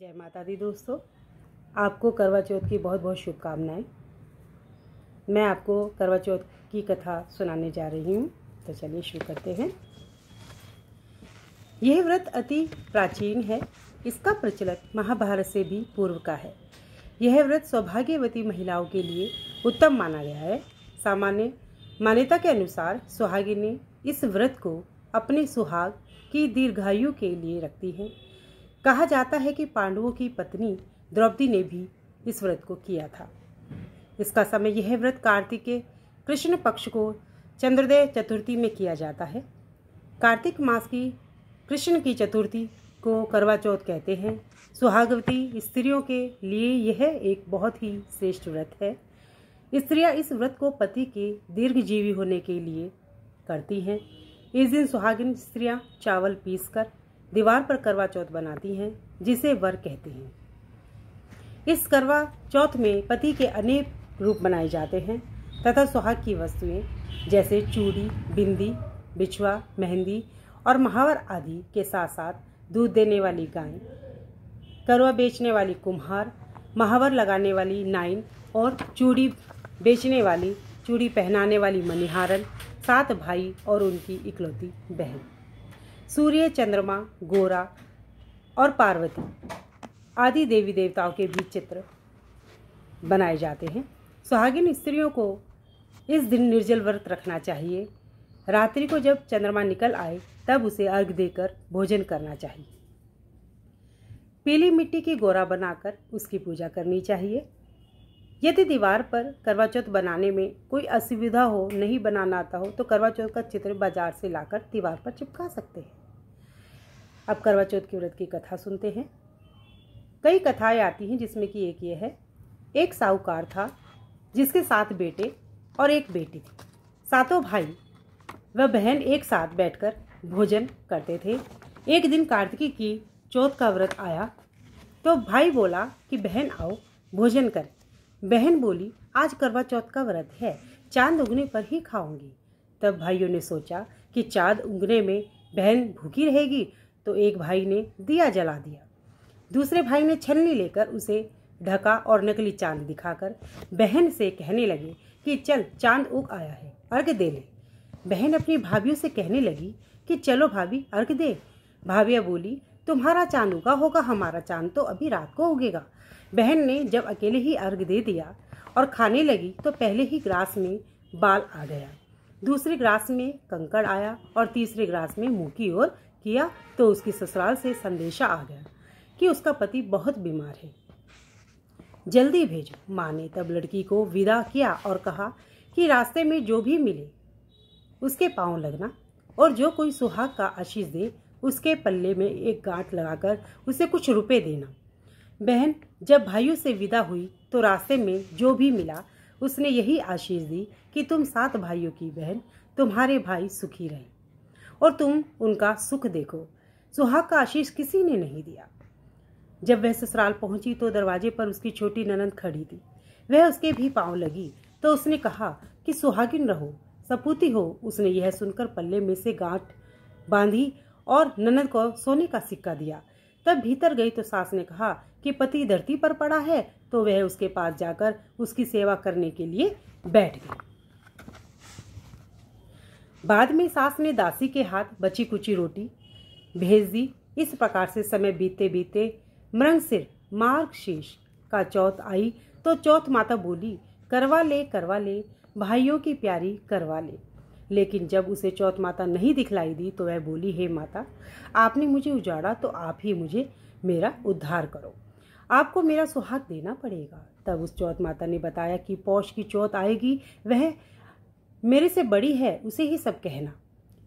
जय माता दी दोस्तों आपको करवा चौथ की बहुत बहुत शुभकामनाएं मैं आपको करवा चौथ की कथा सुनाने जा रही हूँ तो चलिए शुरू करते हैं यह व्रत अति प्राचीन है इसका प्रचलन महाभारत से भी पूर्व का है यह व्रत सौभाग्यवती महिलाओं के लिए उत्तम माना गया है सामान्य मान्यता के अनुसार सुहागिनी इस व्रत को अपने सुहाग की दीर्घायु के लिए रखती हैं कहा जाता है कि पांडवों की पत्नी द्रौपदी ने भी इस व्रत को किया था इसका समय यह व्रत कार्तिक के कृष्ण पक्ष को चंद्रदय चतुर्थी में किया जाता है कार्तिक मास की कृष्ण की चतुर्थी को करवा चौथ कहते हैं सुहागवती स्त्रियों के लिए यह एक बहुत ही श्रेष्ठ व्रत है स्त्रियां इस व्रत को पति के दीर्घजीवी होने के लिए करती हैं इस दिन सुहागिन स्त्रियां चावल पीसकर दीवार पर करवा चौथ बनाती हैं जिसे वर कहते हैं इस करवा चौथ में पति के अनेक रूप बनाए जाते हैं तथा सुहाग की वस्तुएं जैसे चूड़ी बिंदी बिछुआ मेहंदी और महावर आदि के साथ साथ दूध देने वाली गाय करवा बेचने वाली कुम्हार महावर लगाने वाली नाइन और चूड़ी बेचने वाली चूड़ी पहनाने वाली मनिहारन सात भाई और उनकी इकलौती बहन सूर्य चंद्रमा गोरा और पार्वती आदि देवी देवताओं के भी चित्र बनाए जाते हैं सुहागिन स्त्रियों को इस दिन निर्जल व्रत रखना चाहिए रात्रि को जब चंद्रमा निकल आए तब उसे अर्घ देकर भोजन करना चाहिए पीली मिट्टी की गोरा बनाकर उसकी पूजा करनी चाहिए यदि दीवार पर करवा चौथ बनाने में कोई असुविधा हो नहीं बनाना आता हो तो करवा चौथ का चित्र बाजार से लाकर दीवार पर चिपका सकते हैं अब करवा चौथ के व्रत की कथा सुनते हैं कई कथाएं आती हैं जिसमें कि एक ये है एक साहूकार था जिसके सात बेटे और एक बेटी थी सातों भाई व बहन एक साथ बैठकर भोजन करते थे एक दिन कार्तिकी की चौथ का व्रत आया तो भाई बोला कि बहन आओ भोजन करें बहन बोली आज करवा चौथ का व्रत है चांद उगने पर ही खाऊंगी तब भाइयों ने सोचा कि चांद उगने में बहन भूखी रहेगी तो एक भाई ने दिया जला दिया दूसरे भाई ने छलनी लेकर उसे ढका और नकली चांद दिखाकर बहन से कहने लगे कि चल चांद उग आया है अर्घ दे ले बहन अपनी भाभीियों से कहने लगी कि चलो भाभी अर्घ दे भाभी बोली तुम्हारा चांद उगा होगा हमारा चांद तो अभी रात को उगेगा बहन ने जब अकेले ही अर्घ दे दिया और खाने लगी तो पहले ही ग्रास में बाल आ गया दूसरे ग्रास में कंकड़ आया और तीसरे ग्रास में मुँह की ओर किया तो उसकी ससुराल से संदेशा आ गया कि उसका पति बहुत बीमार है जल्दी भेजो माँ ने तब लड़की को विदा किया और कहा कि रास्ते में जो भी मिले उसके पाँव लगना और जो कोई सुहाग का आशीष दे उसके पल्ले में एक गांठ लगाकर उसे कुछ रुपए देना बहन जब भाइयों से विदा हुई तो रास्ते में जो भी मिला उसने यही आशीष दी कि तुम सात भाइयों की बहन तुम्हारे भाई सुखी रहें और तुम उनका सुख देखो सुहाग का आशीष किसी ने नहीं दिया जब वह ससुराल पहुंची तो दरवाजे पर उसकी छोटी ननंद खड़ी थी वह उसके भी पांव लगी तो उसने कहा कि सुहागिन रहो सपूती हो उसने यह सुनकर पल्ले में से गांठ बांधी और ननद को सोने का सिक्का दिया तब भीतर गई तो सास ने कहा कि पति धरती पर पड़ा है तो वह उसके पास जाकर उसकी सेवा करने के लिए बैठ गई बाद में सास ने दासी के हाथ बची कुची रोटी भेज दी इस प्रकार से समय बीते बीते मृंग सिर मार्ग शीर्ष का चौथ आई तो चौथ माता बोली करवा ले करवा ले भाइयों की प्यारी करवा ले लेकिन जब उसे चौथ माता नहीं दिखलाई दी तो वह बोली हे माता आपने मुझे उजाड़ा तो आप ही मुझे मेरा उद्धार करो आपको मेरा सुहाग देना पड़ेगा तब उस चौथ माता ने बताया कि पौष की चौथ आएगी वह मेरे से बड़ी है उसे ही सब कहना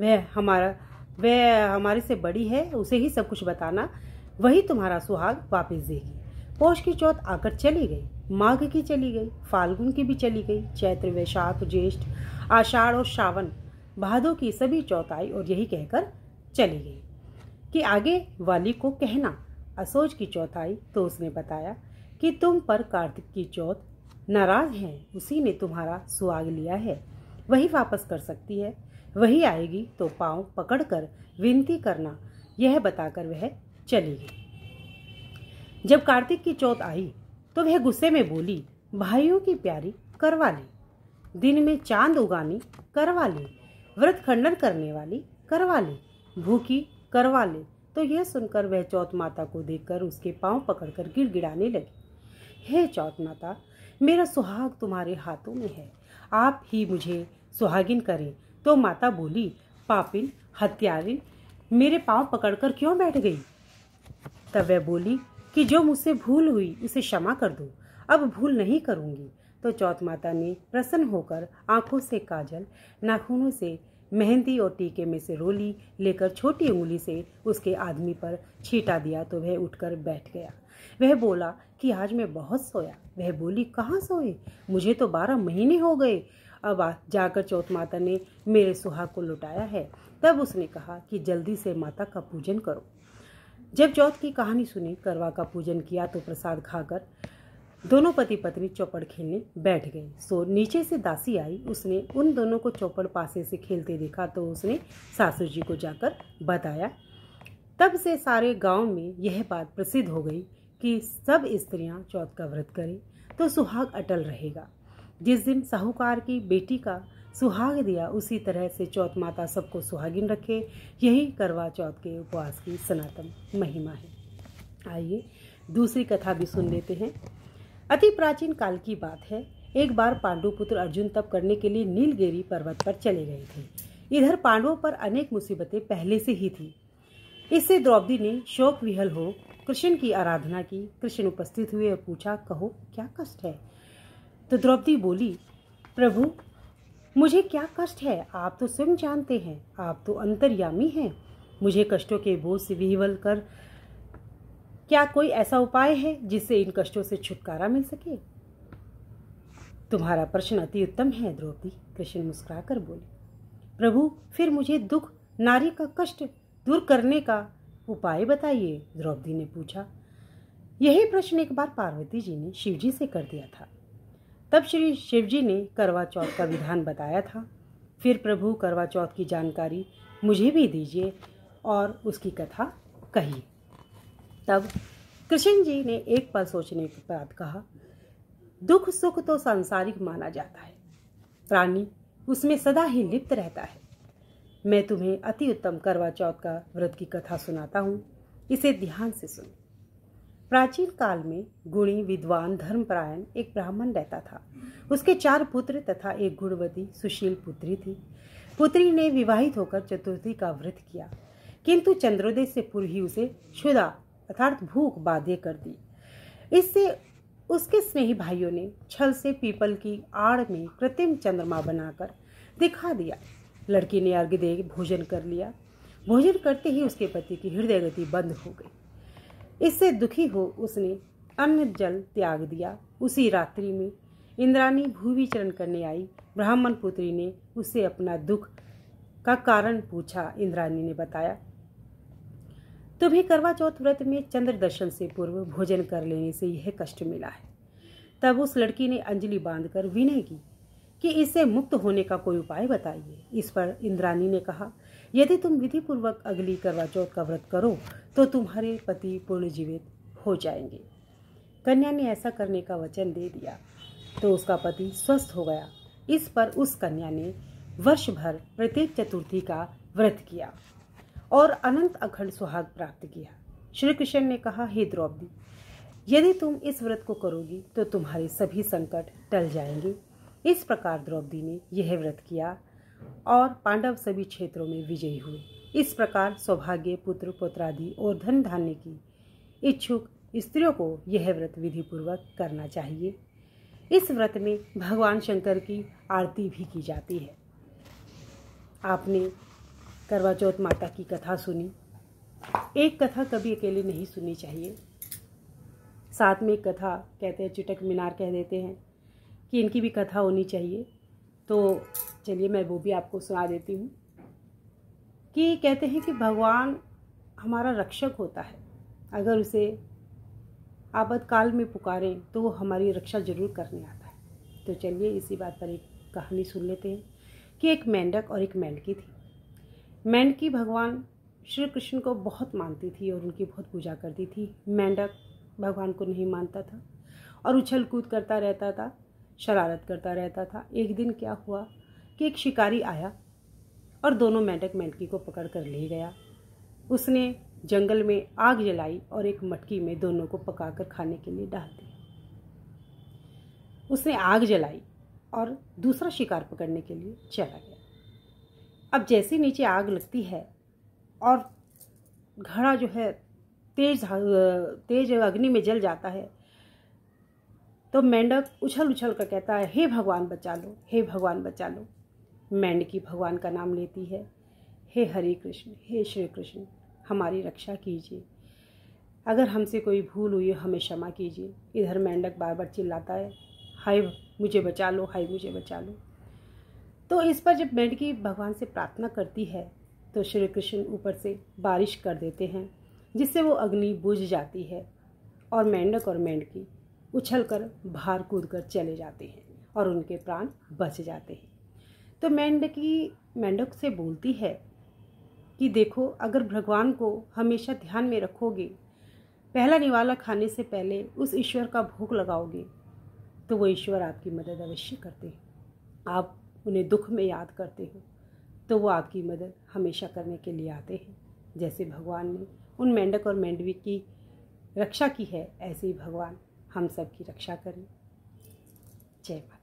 वह हमारा वह हमारे से बड़ी है उसे ही सब कुछ बताना वही तुम्हारा सुहाग वापस देगी पौष की चौथ आकर चली गई माघ की चली गई फाल्गुन की भी चली गई चैत्र वैशाख ज्येष्ठ आषाढ़ और श्रावण भादो की सभी चौथ आई और यही कहकर चली गई कि आगे वाली को कहना असोज की चौथ आई तो उसने बताया कि तुम पर कार्तिक की चौथ नाराज है उसी ने तुम्हारा सुहाग लिया है वही वापस कर सकती है वही आएगी तो पाँव पकड़कर विनती करना यह बताकर वह चली गई जब कार्तिक की चौथ आई तो वह गुस्से में बोली भाइयों की प्यारी करवा ली दिन में चांद उगानी करवा ली व्रत खंडन करने वाली करवा ली भूखी करवा ले तो यह सुनकर वह चौथ माता को देखकर उसके पांव पकड़कर गिड़गिड़ाने लगी हे चौथ माता मेरा सुहाग तुम्हारे हाथों में है आप ही मुझे सुहागिन करें तो माता बोली पापिन हत्यारिन मेरे पांव पकड़कर क्यों बैठ गई तब वह बोली कि जो मुझसे भूल हुई उसे क्षमा कर दूँ अब भूल नहीं करूँगी तो चौथ माता ने प्रसन्न होकर आंखों से काजल नाखूनों से मेहंदी और टीके में से रोली लेकर छोटी उंगली से उसके आदमी पर छीटा दिया तो वह उठकर बैठ गया वह बोला कि आज मैं बहुत सोया वह बोली कहाँ सोए मुझे तो बारह महीने हो गए अब जाकर चौथ माता ने मेरे सुहाग को लुटाया है तब उसने कहा कि जल्दी से माता का पूजन करो जब चौथ की कहानी सुनी करवा का पूजन किया तो प्रसाद खाकर दोनों पति पत्नी चौपड़ खेलने बैठ गए सो नीचे से दासी आई उसने उन दोनों को चौपड़ पासे से खेलते देखा तो उसने सासू जी को जाकर बताया तब से सारे गांव में यह बात प्रसिद्ध हो गई कि सब स्त्रियां चौथ का व्रत करें तो सुहाग अटल रहेगा जिस दिन साहूकार की बेटी का सुहाग दिया उसी तरह से चौथ माता सबको सुहागिन रखे यही करवा चौथ के उपवास की सनातन महिमा है आइए दूसरी कथा भी सुन लेते हैं अति प्राचीन काल की बात है एक बार पांडु पुत्र अर्जुन तप करने के लिए नीलगिरी पर्वत पर चले गए थे इधर पांडवों पर अनेक मुसीबतें पहले से ही थी इससे द्रौपदी ने शोक विहल हो कृष्ण की आराधना की कृष्ण उपस्थित हुए और पूछा कहो क्या कष्ट है तो द्रौपदी बोली प्रभु मुझे क्या कष्ट है आप तो स्वयं जानते हैं आप तो अंतर्यामी हैं मुझे कष्टों के बोझ से विहिवल कर क्या कोई ऐसा उपाय है जिससे इन कष्टों से छुटकारा मिल सके तुम्हारा प्रश्न अति उत्तम है द्रौपदी कृष्ण मुस्कुराकर बोले प्रभु फिर मुझे दुख नारी का कष्ट दूर करने का उपाय बताइए द्रौपदी ने पूछा यही प्रश्न एक बार पार्वती जी ने शिवजी से कर दिया था तब श्री शिवजी ने करवा चौथ का विधान बताया था फिर प्रभु करवा चौथ की जानकारी मुझे भी दीजिए और उसकी कथा कही तब कृष्ण जी ने एक पल सोचने के बाद कहा दुख सुख तो सांसारिक माना जाता है प्राणी उसमें सदा ही लिप्त रहता है मैं तुम्हें अति उत्तम करवा चौथ का व्रत की कथा सुनाता हूँ इसे ध्यान से सुनो प्राचीन काल में गुणी विद्वान धर्मपरायण एक ब्राह्मण रहता था उसके चार पुत्र तथा एक गुणवती सुशील पुत्री थी पुत्री ने विवाहित होकर चतुर्थी का व्रत किया किंतु चंद्रोदय से पूर्व ही उसे क्षुदा अर्थात भूख बाध्य कर दी इससे उसके स्नेही भाइयों ने छल से पीपल की आड़ में कृत्रिम चंद्रमा बनाकर दिखा दिया लड़की ने अर्घ दे भोजन कर लिया भोजन करते ही उसके पति की हृदय गति बंद हो गई इससे दुखी हो उसने अन्न जल त्याग दिया उसी रात्रि में इंद्राणी भूविचरण करने आई ब्राह्मण पुत्री ने उसे अपना दुख का कारण पूछा इंद्राणी ने बताया तुम्हें करवा चौथ व्रत में चंद्र दर्शन से पूर्व भोजन कर लेने से यह कष्ट मिला है तब उस लड़की ने अंजलि बांधकर विनय की कि इससे मुक्त होने का कोई उपाय बताइए इस पर इंद्राणी ने कहा यदि तुम विधिपूर्वक अगली करवा चौथ का व्रत करो तो तुम्हारे पति जीवित हो जाएंगे कन्या ने ऐसा करने का वचन दे दिया तो उसका पति स्वस्थ हो गया इस पर उस कन्या ने वर्ष भर प्रत्येक चतुर्थी का व्रत किया और अनंत अखंड सुहाग प्राप्त किया श्री कृष्ण ने कहा हे द्रौपदी यदि तुम इस व्रत को करोगी तो तुम्हारे सभी संकट टल जाएंगे इस प्रकार द्रौपदी ने यह व्रत किया और पांडव सभी क्षेत्रों में विजयी हुए इस प्रकार सौभाग्य पुत्र पुत्रादि और धन धान्य की इच्छुक स्त्रियों को यह व्रत विधिपूर्वक करना चाहिए इस व्रत में भगवान शंकर की आरती भी की जाती है आपने करवा चौथ माता की कथा सुनी एक कथा कभी अकेले नहीं सुननी चाहिए साथ में कथा कहते हैं चिटक मीनार कह देते हैं कि इनकी भी कथा होनी चाहिए तो चलिए मैं वो भी आपको सुना देती हूँ कि कहते हैं कि भगवान हमारा रक्षक होता है अगर उसे आपदकाल में पुकारें तो वो हमारी रक्षा जरूर करने आता है तो चलिए इसी बात पर एक कहानी सुन लेते हैं कि एक मेंढक और एक मेंढकी थी मेंढकी भगवान श्री कृष्ण को बहुत मानती थी और उनकी बहुत पूजा करती थी मेंढक भगवान को नहीं मानता था और उछल कूद करता रहता था शरारत करता रहता था एक दिन क्या हुआ कि एक शिकारी आया और दोनों मेंढक मेंढकी को पकड़ कर ले गया उसने जंगल में आग जलाई और एक मटकी में दोनों को पकाकर खाने के लिए डाल दिया उसने आग जलाई और दूसरा शिकार पकड़ने के लिए चला गया अब जैसे नीचे आग लगती है और घड़ा जो है तेज तेज अग्नि में जल जाता है तो मेंढक उछल उछल कर कहता है हे भगवान बचा लो हे भगवान बचा लो मेंढकी भगवान का नाम लेती है हे हरे कृष्ण हे श्री कृष्ण हमारी रक्षा कीजिए अगर हमसे कोई भूल हुई हमें क्षमा कीजिए इधर मेंढक बार बार चिल्लाता है हाय मुझे बचा लो हाय मुझे बचा लो तो इस पर जब मेंढकी भगवान से प्रार्थना करती है तो श्री कृष्ण ऊपर से बारिश कर देते हैं जिससे वो अग्नि बुझ जाती है और मेंढक और मेंढकी उछल कर भार कूद कर चले जाते हैं और उनके प्राण बच जाते हैं तो मेंढकी मेंढक से बोलती है कि देखो अगर भगवान को हमेशा ध्यान में रखोगे पहला निवाला खाने से पहले उस ईश्वर का भोग लगाओगे तो वो ईश्वर आपकी मदद अवश्य करते हैं आप उन्हें दुख में याद करते हो तो वो आपकी मदद हमेशा करने के लिए आते हैं जैसे भगवान ने उन मेंढक और मेंढवी की रक्षा की है ऐसे ही भगवान हम सब की रक्षा करें जय माता